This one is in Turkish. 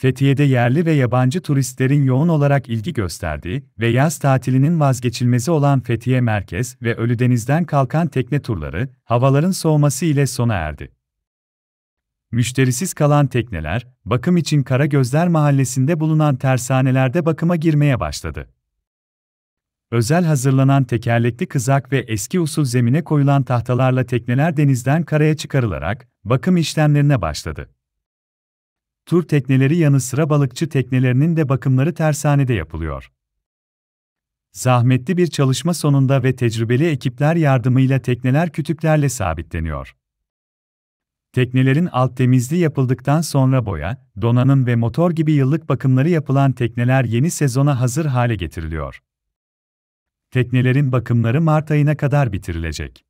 Fethiye'de yerli ve yabancı turistlerin yoğun olarak ilgi gösterdiği ve yaz tatilinin vazgeçilmezi olan Fethiye Merkez ve Ölüdeniz'den kalkan tekne turları, havaların soğuması ile sona erdi. Müşterisiz kalan tekneler, bakım için Karagözler Mahallesi'nde bulunan tersanelerde bakıma girmeye başladı. Özel hazırlanan tekerlekli kızak ve eski usul zemine koyulan tahtalarla tekneler denizden karaya çıkarılarak bakım işlemlerine başladı tur tekneleri yanı sıra balıkçı teknelerinin de bakımları tersanede yapılıyor. Zahmetli bir çalışma sonunda ve tecrübeli ekipler yardımıyla tekneler kütüklerle sabitleniyor. Teknelerin alt temizliği yapıldıktan sonra boya, donanım ve motor gibi yıllık bakımları yapılan tekneler yeni sezona hazır hale getiriliyor. Teknelerin bakımları Mart ayına kadar bitirilecek.